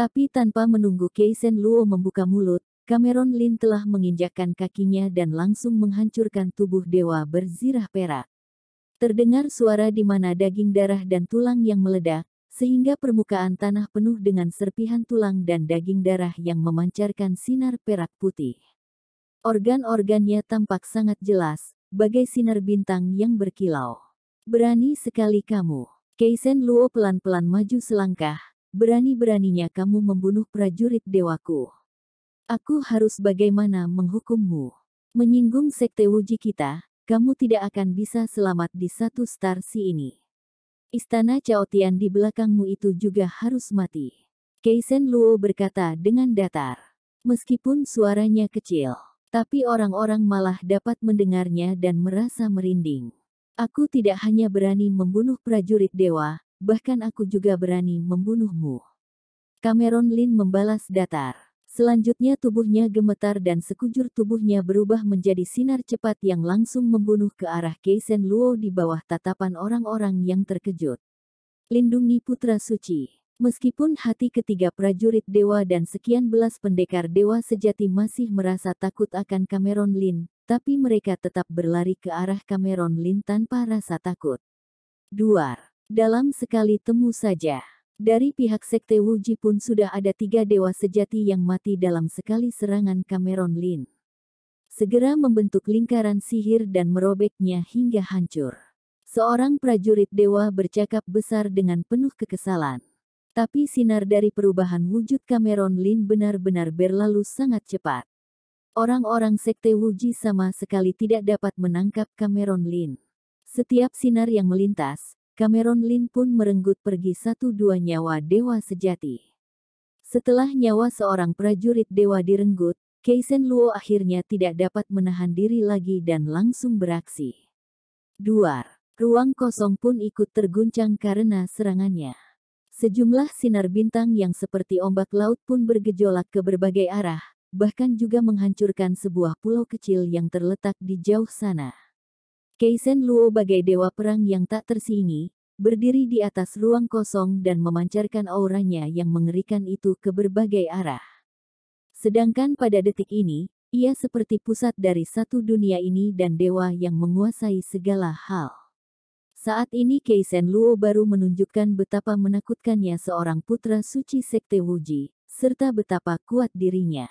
Tapi tanpa menunggu Keisen Luo membuka mulut, Cameron Lin telah menginjakkan kakinya dan langsung menghancurkan tubuh dewa berzirah perak. Terdengar suara di mana daging darah dan tulang yang meledak, sehingga permukaan tanah penuh dengan serpihan tulang dan daging darah yang memancarkan sinar perak putih. Organ-organnya tampak sangat jelas, bagai sinar bintang yang berkilau. Berani sekali kamu. Keisen Luo pelan-pelan maju selangkah, Berani-beraninya kamu membunuh prajurit dewaku. Aku harus bagaimana menghukummu. Menyinggung sekte Wuji kita, kamu tidak akan bisa selamat di satu star si ini. Istana Chaotian di belakangmu itu juga harus mati. Keisen Luo berkata dengan datar. Meskipun suaranya kecil, tapi orang-orang malah dapat mendengarnya dan merasa merinding. Aku tidak hanya berani membunuh prajurit dewa, bahkan aku juga berani membunuhmu. Cameron Lin membalas datar. Selanjutnya tubuhnya gemetar dan sekujur tubuhnya berubah menjadi sinar cepat yang langsung membunuh ke arah Keisen Luo di bawah tatapan orang-orang yang terkejut. Lindungi Putra Suci. Meskipun hati ketiga prajurit dewa dan sekian belas pendekar dewa sejati masih merasa takut akan Cameron Lin, tapi mereka tetap berlari ke arah Cameron Lin tanpa rasa takut. Duar. Dalam sekali temu saja, dari pihak Sekte Wuji pun sudah ada tiga dewa sejati yang mati dalam sekali serangan Cameron Lin. Segera membentuk lingkaran sihir dan merobeknya hingga hancur. Seorang prajurit dewa bercakap besar dengan penuh kekesalan. Tapi sinar dari perubahan wujud Cameron Lin benar-benar berlalu sangat cepat. Orang-orang sekte Wuji sama sekali tidak dapat menangkap Cameron Lin. Setiap sinar yang melintas, Cameron Lin pun merenggut pergi satu-dua nyawa dewa sejati. Setelah nyawa seorang prajurit dewa direnggut, Keisen Luo akhirnya tidak dapat menahan diri lagi dan langsung beraksi. Duar, ruang kosong pun ikut terguncang karena serangannya. Sejumlah sinar bintang yang seperti ombak laut pun bergejolak ke berbagai arah, bahkan juga menghancurkan sebuah pulau kecil yang terletak di jauh sana. Keisen Luo bagai dewa perang yang tak tersingi, berdiri di atas ruang kosong dan memancarkan auranya yang mengerikan itu ke berbagai arah. Sedangkan pada detik ini, ia seperti pusat dari satu dunia ini dan dewa yang menguasai segala hal. Saat ini Keisen Luo baru menunjukkan betapa menakutkannya seorang putra suci Sekte Wuji, serta betapa kuat dirinya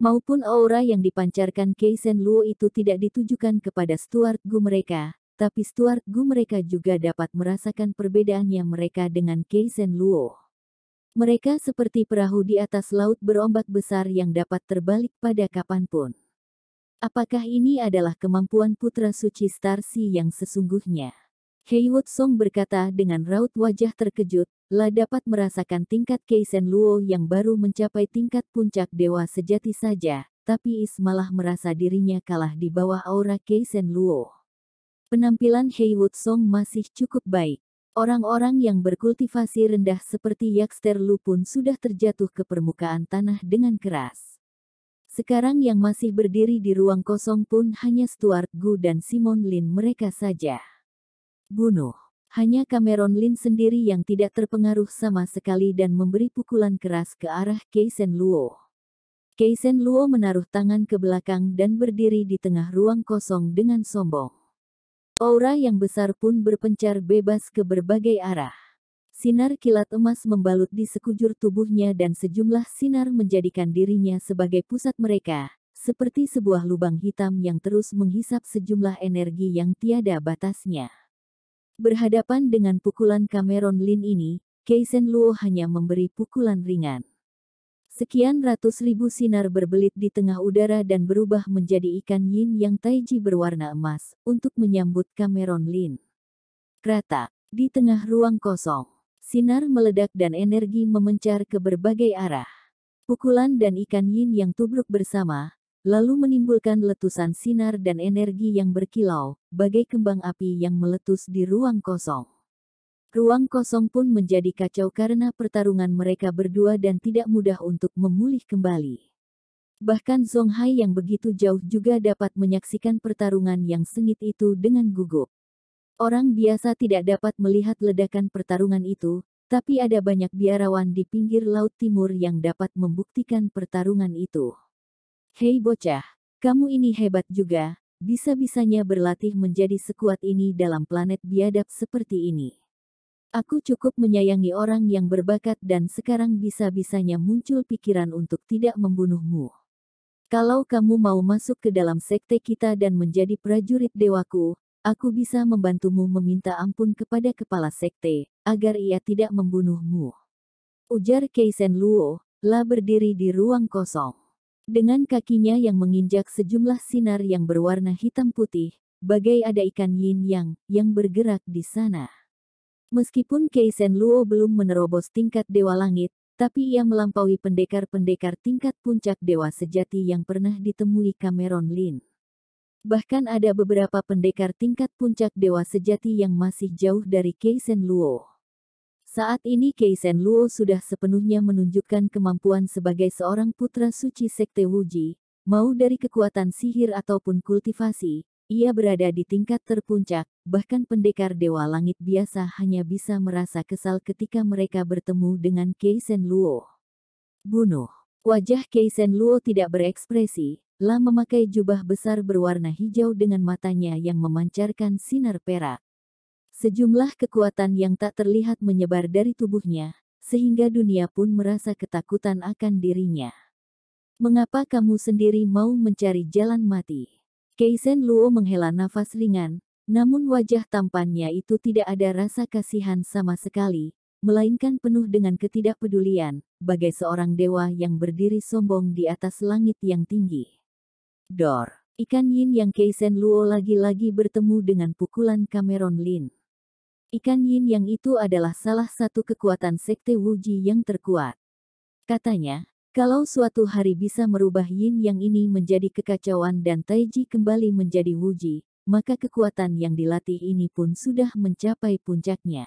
maupun aura yang dipancarkan Keisen Luo itu tidak ditujukan kepada Stuart Gu mereka, tapi Stuart Gu mereka juga dapat merasakan perbedaannya mereka dengan Keisen Luo. Mereka seperti perahu di atas laut berombak besar yang dapat terbalik pada kapanpun. Apakah ini adalah kemampuan putra suci Starsi yang sesungguhnya? Heywood Song berkata dengan raut wajah terkejut, La dapat merasakan tingkat Keisen Luo yang baru mencapai tingkat puncak dewa sejati saja, tapi Is malah merasa dirinya kalah di bawah aura Keisen Luo. Penampilan Heywood Song masih cukup baik. Orang-orang yang berkultivasi rendah seperti Yaxter Lu pun sudah terjatuh ke permukaan tanah dengan keras. Sekarang yang masih berdiri di ruang kosong pun hanya Stuart Gu dan Simon Lin mereka saja. Bunuh. Hanya Cameron Lin sendiri yang tidak terpengaruh sama sekali dan memberi pukulan keras ke arah Keisen Luo. Keisen Luo menaruh tangan ke belakang dan berdiri di tengah ruang kosong dengan sombong. Aura yang besar pun berpencar bebas ke berbagai arah. Sinar kilat emas membalut di sekujur tubuhnya dan sejumlah sinar menjadikan dirinya sebagai pusat mereka, seperti sebuah lubang hitam yang terus menghisap sejumlah energi yang tiada batasnya. Berhadapan dengan pukulan Cameron Lin ini, Keisen Luo hanya memberi pukulan ringan. Sekian ratus ribu sinar berbelit di tengah udara dan berubah menjadi ikan yin yang taiji berwarna emas, untuk menyambut Cameron Lin. Rata, di tengah ruang kosong, sinar meledak dan energi memencar ke berbagai arah. Pukulan dan ikan yin yang tubruk bersama, lalu menimbulkan letusan sinar dan energi yang berkilau, bagai kembang api yang meletus di ruang kosong. Ruang kosong pun menjadi kacau karena pertarungan mereka berdua dan tidak mudah untuk memulih kembali. Bahkan Zhong Hai yang begitu jauh juga dapat menyaksikan pertarungan yang sengit itu dengan gugup. Orang biasa tidak dapat melihat ledakan pertarungan itu, tapi ada banyak biarawan di pinggir Laut Timur yang dapat membuktikan pertarungan itu. Hei bocah, kamu ini hebat juga, bisa-bisanya berlatih menjadi sekuat ini dalam planet biadab seperti ini. Aku cukup menyayangi orang yang berbakat dan sekarang bisa-bisanya muncul pikiran untuk tidak membunuhmu. Kalau kamu mau masuk ke dalam sekte kita dan menjadi prajurit dewaku, aku bisa membantumu meminta ampun kepada kepala sekte, agar ia tidak membunuhmu. Ujar Keisen Luo, lah berdiri di ruang kosong. Dengan kakinya yang menginjak sejumlah sinar yang berwarna hitam putih, bagai ada ikan yin yang, yang bergerak di sana. Meskipun Keisen Luo belum menerobos tingkat Dewa Langit, tapi ia melampaui pendekar-pendekar tingkat puncak Dewa Sejati yang pernah ditemui Cameron Lin. Bahkan ada beberapa pendekar tingkat puncak Dewa Sejati yang masih jauh dari Keisen Luo. Saat ini Keisen Luo sudah sepenuhnya menunjukkan kemampuan sebagai seorang putra suci Sekte Wuji, mau dari kekuatan sihir ataupun kultivasi, ia berada di tingkat terpuncak, bahkan pendekar Dewa Langit biasa hanya bisa merasa kesal ketika mereka bertemu dengan Keisen Luo. Bunuh. Wajah Keisen Luo tidak berekspresi, lah memakai jubah besar berwarna hijau dengan matanya yang memancarkan sinar perak. Sejumlah kekuatan yang tak terlihat menyebar dari tubuhnya, sehingga dunia pun merasa ketakutan akan dirinya. Mengapa kamu sendiri mau mencari jalan mati? Keisen Luo menghela nafas ringan, namun wajah tampannya itu tidak ada rasa kasihan sama sekali, melainkan penuh dengan ketidakpedulian, bagai seorang dewa yang berdiri sombong di atas langit yang tinggi. Dor, ikan yin yang Keisen Luo lagi-lagi bertemu dengan pukulan Cameron Lin. Ikan yin yang itu adalah salah satu kekuatan sekte Wuji yang terkuat. Katanya, kalau suatu hari bisa merubah yin yang ini menjadi kekacauan dan Taiji kembali menjadi Wuji, maka kekuatan yang dilatih ini pun sudah mencapai puncaknya.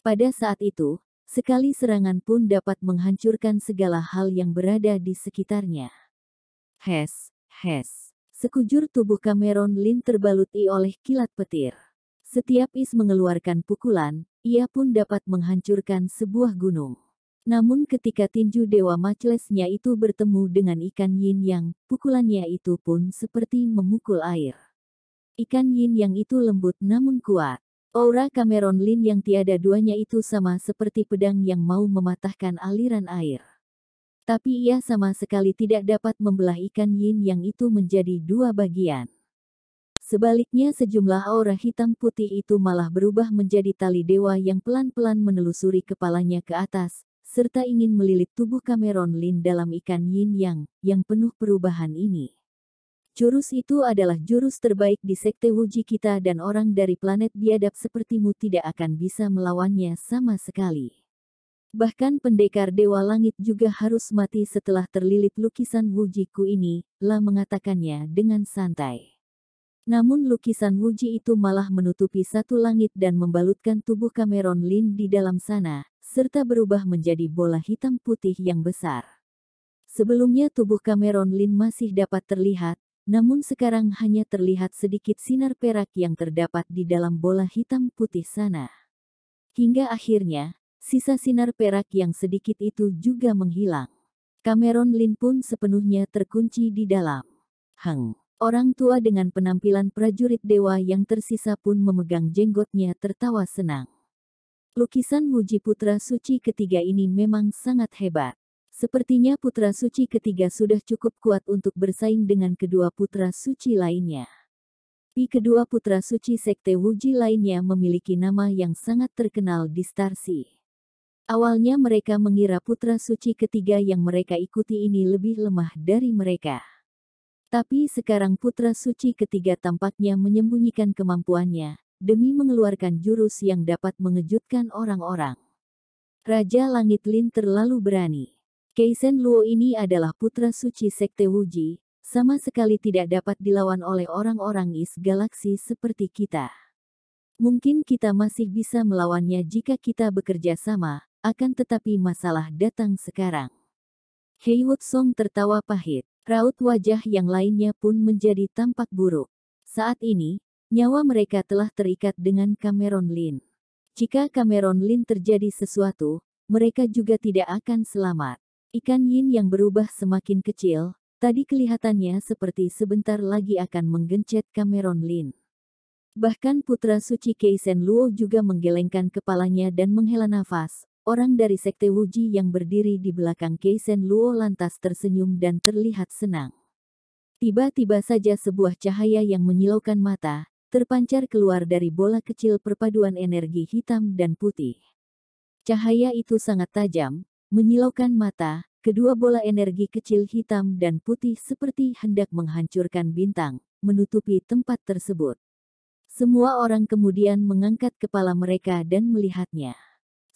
Pada saat itu, sekali serangan pun dapat menghancurkan segala hal yang berada di sekitarnya. Hes, hes sekujur tubuh Cameron Lin terbaluti oleh kilat petir. Setiap is mengeluarkan pukulan, ia pun dapat menghancurkan sebuah gunung. Namun ketika tinju Dewa Maclesnya itu bertemu dengan ikan yin yang, pukulannya itu pun seperti memukul air. Ikan yin yang itu lembut namun kuat. Aura Cameron Lin yang tiada duanya itu sama seperti pedang yang mau mematahkan aliran air. Tapi ia sama sekali tidak dapat membelah ikan yin yang itu menjadi dua bagian. Sebaliknya sejumlah aura hitam putih itu malah berubah menjadi tali dewa yang pelan-pelan menelusuri kepalanya ke atas, serta ingin melilit tubuh Cameron Lin dalam ikan yin yang, yang penuh perubahan ini. Jurus itu adalah jurus terbaik di sekte Wuji kita dan orang dari planet biadab sepertimu tidak akan bisa melawannya sama sekali. Bahkan pendekar Dewa Langit juga harus mati setelah terlilit lukisan Wujiku ini, lah mengatakannya dengan santai. Namun lukisan Wuji itu malah menutupi satu langit dan membalutkan tubuh Cameron Lin di dalam sana, serta berubah menjadi bola hitam putih yang besar. Sebelumnya tubuh Cameron Lin masih dapat terlihat, namun sekarang hanya terlihat sedikit sinar perak yang terdapat di dalam bola hitam putih sana. Hingga akhirnya, sisa sinar perak yang sedikit itu juga menghilang. Cameron Lin pun sepenuhnya terkunci di dalam. Hang. Orang tua dengan penampilan prajurit dewa yang tersisa pun memegang jenggotnya tertawa senang. Lukisan Muji Putra Suci ketiga ini memang sangat hebat. Sepertinya Putra Suci ketiga sudah cukup kuat untuk bersaing dengan kedua Putra Suci lainnya. Di kedua Putra Suci Sekte Wuji lainnya memiliki nama yang sangat terkenal di Starsi. Awalnya mereka mengira Putra Suci ketiga yang mereka ikuti ini lebih lemah dari mereka. Tapi sekarang Putra Suci ketiga tampaknya menyembunyikan kemampuannya, demi mengeluarkan jurus yang dapat mengejutkan orang-orang. Raja Langit Lin terlalu berani. Keisen Luo ini adalah putra suci Sekte Wuji, sama sekali tidak dapat dilawan oleh orang-orang Is Galaksi seperti kita. Mungkin kita masih bisa melawannya jika kita bekerja sama, akan tetapi masalah datang sekarang. Heywood Song tertawa pahit. Raut wajah yang lainnya pun menjadi tampak buruk. Saat ini, nyawa mereka telah terikat dengan Cameron Lin. Jika Cameron Lin terjadi sesuatu, mereka juga tidak akan selamat. Ikan yin yang berubah semakin kecil, tadi kelihatannya seperti sebentar lagi akan menggencet Cameron Lin. Bahkan putra suci Keisen Luo juga menggelengkan kepalanya dan menghela nafas, Orang dari sekte Wuji yang berdiri di belakang Keisen Luo lantas tersenyum dan terlihat senang. Tiba-tiba saja sebuah cahaya yang menyilaukan mata, terpancar keluar dari bola kecil perpaduan energi hitam dan putih. Cahaya itu sangat tajam, menyilaukan mata, kedua bola energi kecil hitam dan putih seperti hendak menghancurkan bintang, menutupi tempat tersebut. Semua orang kemudian mengangkat kepala mereka dan melihatnya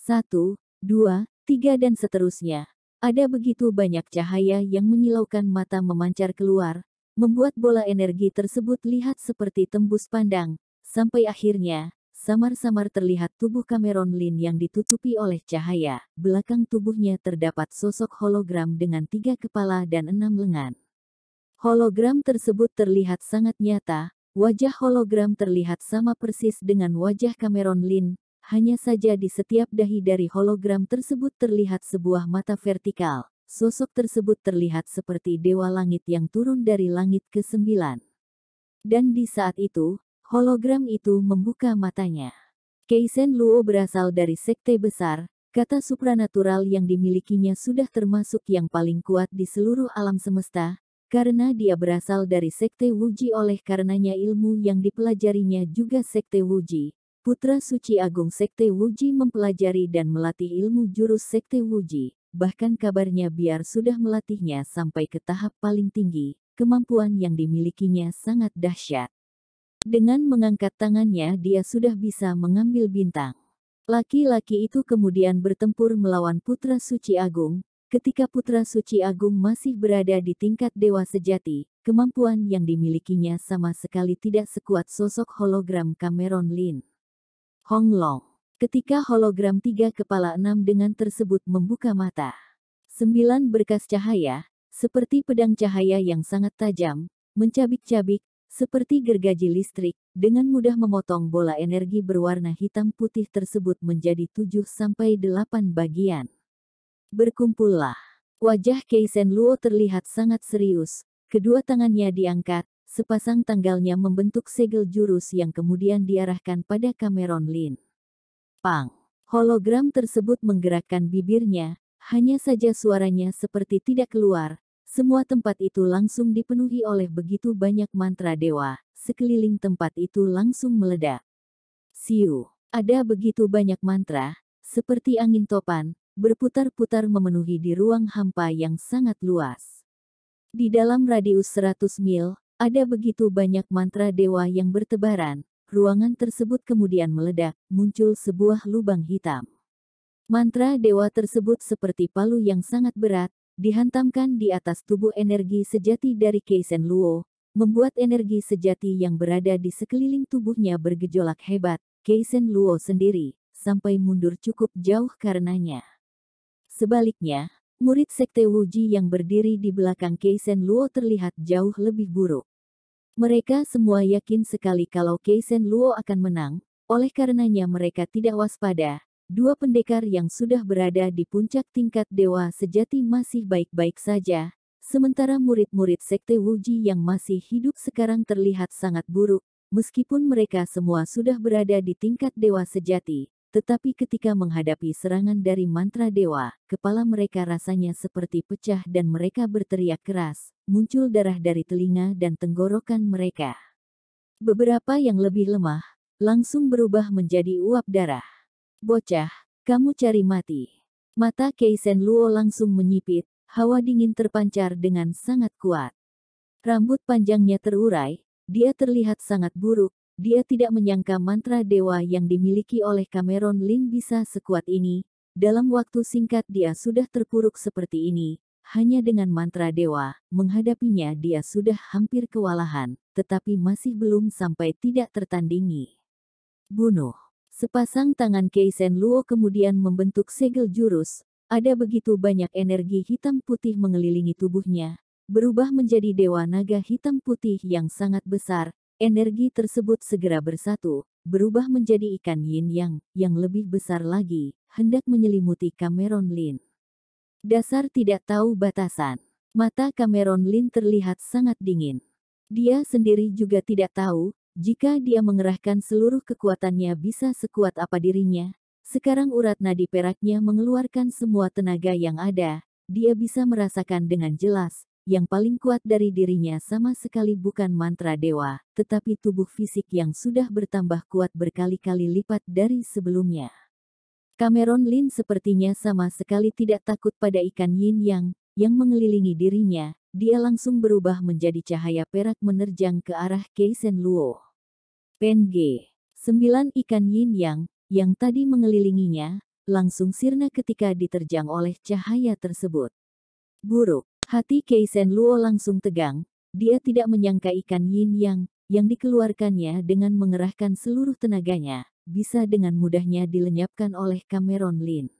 satu, dua, tiga dan seterusnya. Ada begitu banyak cahaya yang menyilaukan mata memancar keluar, membuat bola energi tersebut lihat seperti tembus pandang, sampai akhirnya, samar-samar terlihat tubuh Cameron Lin yang ditutupi oleh cahaya. Belakang tubuhnya terdapat sosok hologram dengan tiga kepala dan enam lengan. Hologram tersebut terlihat sangat nyata, wajah hologram terlihat sama persis dengan wajah Cameron Lin, hanya saja di setiap dahi dari hologram tersebut terlihat sebuah mata vertikal. Sosok tersebut terlihat seperti dewa langit yang turun dari langit ke sembilan. Dan di saat itu, hologram itu membuka matanya. Keisen Luo berasal dari sekte besar, kata supranatural yang dimilikinya sudah termasuk yang paling kuat di seluruh alam semesta, karena dia berasal dari sekte Wuji oleh karenanya ilmu yang dipelajarinya juga sekte Wuji, Putra Suci Agung Sekte Wuji mempelajari dan melatih ilmu jurus Sekte Wuji, bahkan kabarnya biar sudah melatihnya sampai ke tahap paling tinggi, kemampuan yang dimilikinya sangat dahsyat. Dengan mengangkat tangannya dia sudah bisa mengambil bintang. Laki-laki itu kemudian bertempur melawan Putra Suci Agung. Ketika Putra Suci Agung masih berada di tingkat dewa sejati, kemampuan yang dimilikinya sama sekali tidak sekuat sosok hologram Cameron Lin. Hong Long. Ketika hologram tiga kepala enam dengan tersebut membuka mata. Sembilan berkas cahaya, seperti pedang cahaya yang sangat tajam, mencabik-cabik, seperti gergaji listrik, dengan mudah memotong bola energi berwarna hitam putih tersebut menjadi tujuh sampai delapan bagian. Berkumpullah. Wajah Keisen Luo terlihat sangat serius, kedua tangannya diangkat, sepasang tanggalnya membentuk segel jurus yang kemudian diarahkan pada Cameron Lin. Pang! Hologram tersebut menggerakkan bibirnya, hanya saja suaranya seperti tidak keluar. Semua tempat itu langsung dipenuhi oleh begitu banyak mantra dewa, sekeliling tempat itu langsung meledak. Siu! Ada begitu banyak mantra, seperti angin topan, berputar-putar memenuhi di ruang hampa yang sangat luas. Di dalam radius 100 mil, ada begitu banyak mantra dewa yang bertebaran, ruangan tersebut kemudian meledak, muncul sebuah lubang hitam. Mantra dewa tersebut seperti palu yang sangat berat, dihantamkan di atas tubuh energi sejati dari Keisen Luo, membuat energi sejati yang berada di sekeliling tubuhnya bergejolak hebat, Keisen Luo sendiri, sampai mundur cukup jauh karenanya. Sebaliknya, murid sekte Wuji yang berdiri di belakang Keisen Luo terlihat jauh lebih buruk. Mereka semua yakin sekali kalau Keisen Luo akan menang, oleh karenanya mereka tidak waspada. Dua pendekar yang sudah berada di puncak tingkat dewa sejati masih baik-baik saja, sementara murid-murid sekte Wuji yang masih hidup sekarang terlihat sangat buruk, meskipun mereka semua sudah berada di tingkat dewa sejati tetapi ketika menghadapi serangan dari mantra dewa, kepala mereka rasanya seperti pecah dan mereka berteriak keras, muncul darah dari telinga dan tenggorokan mereka. Beberapa yang lebih lemah, langsung berubah menjadi uap darah. Bocah, kamu cari mati. Mata Keisen Luo langsung menyipit, hawa dingin terpancar dengan sangat kuat. Rambut panjangnya terurai, dia terlihat sangat buruk, dia tidak menyangka mantra dewa yang dimiliki oleh Cameron Lin bisa sekuat ini. Dalam waktu singkat dia sudah terpuruk seperti ini. Hanya dengan mantra dewa, menghadapinya dia sudah hampir kewalahan, tetapi masih belum sampai tidak tertandingi. Bunuh. Sepasang tangan Keisen Luo kemudian membentuk segel jurus. Ada begitu banyak energi hitam putih mengelilingi tubuhnya, berubah menjadi dewa naga hitam putih yang sangat besar, Energi tersebut segera bersatu, berubah menjadi ikan yin yang, yang lebih besar lagi, hendak menyelimuti Cameron Lin. Dasar tidak tahu batasan. Mata Cameron Lin terlihat sangat dingin. Dia sendiri juga tidak tahu, jika dia mengerahkan seluruh kekuatannya bisa sekuat apa dirinya. Sekarang urat nadi peraknya mengeluarkan semua tenaga yang ada, dia bisa merasakan dengan jelas, yang paling kuat dari dirinya sama sekali bukan mantra dewa, tetapi tubuh fisik yang sudah bertambah kuat berkali-kali lipat dari sebelumnya. Cameron Lin sepertinya sama sekali tidak takut pada ikan yin yang, yang mengelilingi dirinya, dia langsung berubah menjadi cahaya perak menerjang ke arah Keisen Luo. Penge, sembilan ikan yin yang, yang tadi mengelilinginya, langsung sirna ketika diterjang oleh cahaya tersebut. Buruk, Hati Keisen Luo langsung tegang, dia tidak menyangka ikan yin yang, yang dikeluarkannya dengan mengerahkan seluruh tenaganya, bisa dengan mudahnya dilenyapkan oleh Cameron Lin.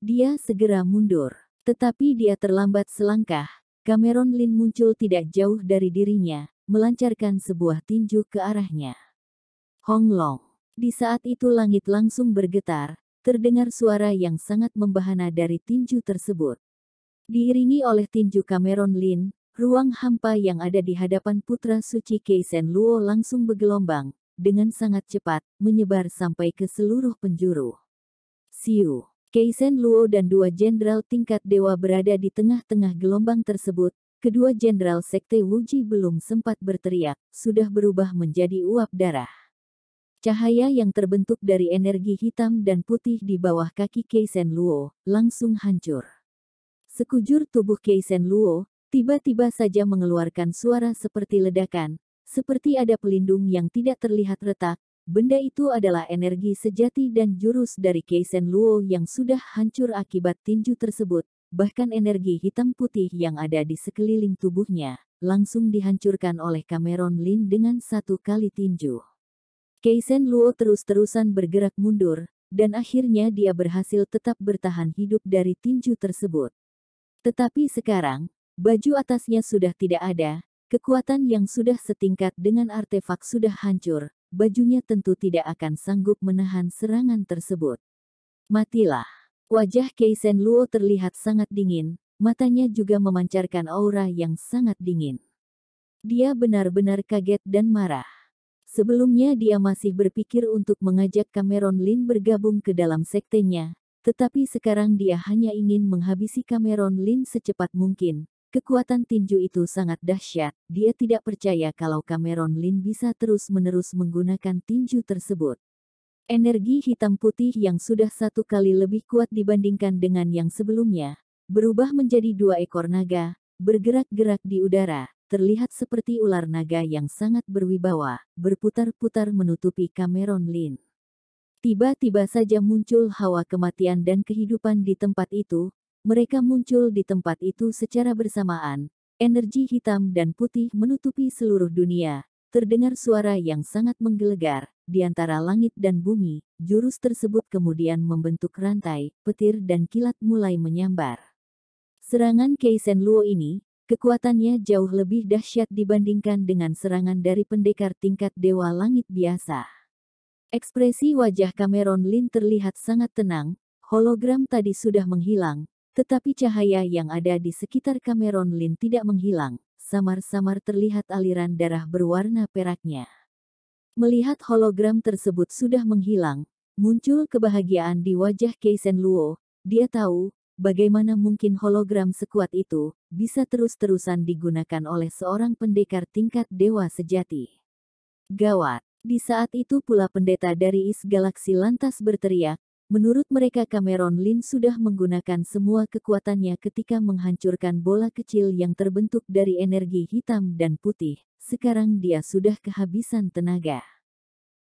Dia segera mundur, tetapi dia terlambat selangkah, Cameron Lin muncul tidak jauh dari dirinya, melancarkan sebuah tinju ke arahnya. Hong Long. Di saat itu langit langsung bergetar, terdengar suara yang sangat membahana dari tinju tersebut. Diiringi oleh tinju Cameron Lin, ruang hampa yang ada di hadapan putra suci Keisen Luo langsung bergelombang, dengan sangat cepat, menyebar sampai ke seluruh penjuru. Siu, Keisen Luo dan dua jenderal tingkat dewa berada di tengah-tengah gelombang tersebut, kedua jenderal sekte Wuji belum sempat berteriak, sudah berubah menjadi uap darah. Cahaya yang terbentuk dari energi hitam dan putih di bawah kaki Keisen Luo, langsung hancur. Sekujur tubuh Keisen Luo, tiba-tiba saja mengeluarkan suara seperti ledakan, seperti ada pelindung yang tidak terlihat retak, benda itu adalah energi sejati dan jurus dari Keisen Luo yang sudah hancur akibat tinju tersebut, bahkan energi hitam putih yang ada di sekeliling tubuhnya, langsung dihancurkan oleh Cameron Lin dengan satu kali tinju. Keisen Luo terus-terusan bergerak mundur, dan akhirnya dia berhasil tetap bertahan hidup dari tinju tersebut. Tetapi sekarang, baju atasnya sudah tidak ada, kekuatan yang sudah setingkat dengan artefak sudah hancur, bajunya tentu tidak akan sanggup menahan serangan tersebut. Matilah. Wajah Keisen Luo terlihat sangat dingin, matanya juga memancarkan aura yang sangat dingin. Dia benar-benar kaget dan marah. Sebelumnya dia masih berpikir untuk mengajak Cameron Lin bergabung ke dalam sektenya, tetapi sekarang dia hanya ingin menghabisi Cameron Lin secepat mungkin. Kekuatan tinju itu sangat dahsyat. Dia tidak percaya kalau Cameron Lin bisa terus-menerus menggunakan tinju tersebut. Energi hitam putih yang sudah satu kali lebih kuat dibandingkan dengan yang sebelumnya, berubah menjadi dua ekor naga, bergerak-gerak di udara, terlihat seperti ular naga yang sangat berwibawa, berputar-putar menutupi Cameron Lin. Tiba-tiba saja muncul hawa kematian dan kehidupan di tempat itu, mereka muncul di tempat itu secara bersamaan, energi hitam dan putih menutupi seluruh dunia. Terdengar suara yang sangat menggelegar, di antara langit dan bumi, jurus tersebut kemudian membentuk rantai, petir dan kilat mulai menyambar. Serangan Keisen Luo ini, kekuatannya jauh lebih dahsyat dibandingkan dengan serangan dari pendekar tingkat Dewa Langit biasa. Ekspresi wajah Cameron Lin terlihat sangat tenang, hologram tadi sudah menghilang, tetapi cahaya yang ada di sekitar Cameron Lin tidak menghilang, samar-samar terlihat aliran darah berwarna peraknya. Melihat hologram tersebut sudah menghilang, muncul kebahagiaan di wajah Keisen Luo, dia tahu, bagaimana mungkin hologram sekuat itu bisa terus-terusan digunakan oleh seorang pendekar tingkat dewa sejati. Gawat, di saat itu pula pendeta dari Is Galaksi lantas berteriak, menurut mereka Cameron Lin sudah menggunakan semua kekuatannya ketika menghancurkan bola kecil yang terbentuk dari energi hitam dan putih. Sekarang dia sudah kehabisan tenaga.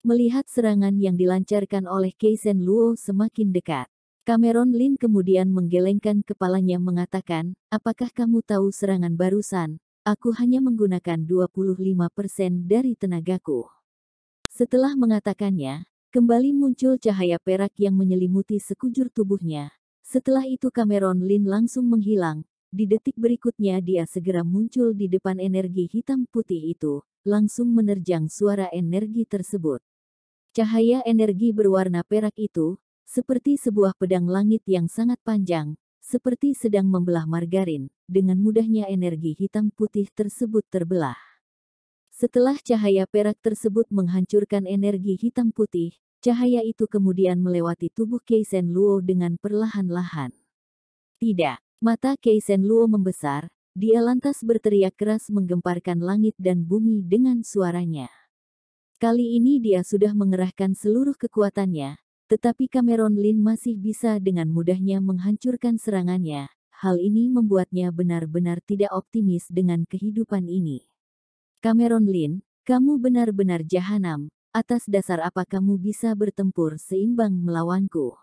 Melihat serangan yang dilancarkan oleh Keisen Luo semakin dekat, Cameron Lin kemudian menggelengkan kepalanya mengatakan, apakah kamu tahu serangan barusan? Aku hanya menggunakan 25% dari tenagaku. Setelah mengatakannya, kembali muncul cahaya perak yang menyelimuti sekujur tubuhnya. Setelah itu Cameron Lin langsung menghilang. Di detik berikutnya dia segera muncul di depan energi hitam putih itu, langsung menerjang suara energi tersebut. Cahaya energi berwarna perak itu, seperti sebuah pedang langit yang sangat panjang, seperti sedang membelah margarin, dengan mudahnya energi hitam putih tersebut terbelah. Setelah cahaya perak tersebut menghancurkan energi hitam putih, cahaya itu kemudian melewati tubuh Keisen Luo dengan perlahan-lahan. Tidak, mata Keisen Luo membesar, dia lantas berteriak keras menggemparkan langit dan bumi dengan suaranya. Kali ini dia sudah mengerahkan seluruh kekuatannya, tetapi Cameron Lin masih bisa dengan mudahnya menghancurkan serangannya. Hal ini membuatnya benar-benar tidak optimis dengan kehidupan ini. Cameron Lin, kamu benar-benar jahanam, atas dasar apa kamu bisa bertempur seimbang melawanku?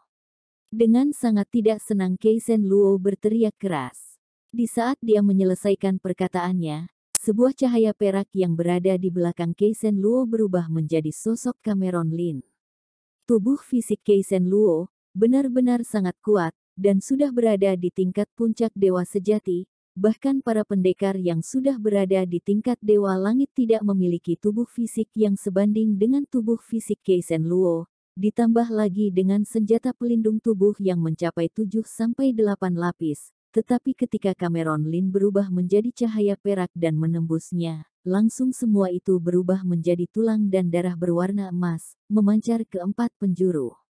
Dengan sangat tidak senang Keisen Luo berteriak keras. Di saat dia menyelesaikan perkataannya, sebuah cahaya perak yang berada di belakang Keisen Luo berubah menjadi sosok Cameron Lin. Tubuh fisik Keisen Luo benar-benar sangat kuat, dan sudah berada di tingkat puncak dewa sejati, bahkan para pendekar yang sudah berada di tingkat Dewa Langit tidak memiliki tubuh fisik yang sebanding dengan tubuh fisik Keisen Luo, ditambah lagi dengan senjata pelindung tubuh yang mencapai 7-8 lapis. Tetapi ketika Cameron Lin berubah menjadi cahaya perak dan menembusnya, langsung semua itu berubah menjadi tulang dan darah berwarna emas, memancar ke empat penjuru.